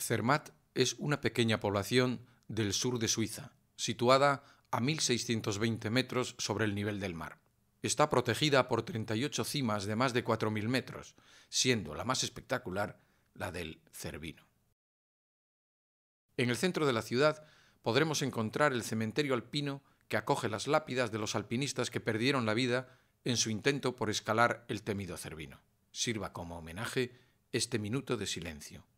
Zermatt es una pequeña población del sur de Suiza, situada a 1.620 metros sobre el nivel del mar. Está protegida por 38 cimas de más de 4.000 metros, siendo la más espectacular la del Cervino. En el centro de la ciudad podremos encontrar el cementerio alpino que acoge las lápidas de los alpinistas que perdieron la vida en su intento por escalar el temido Cervino. Sirva como homenaje este minuto de silencio.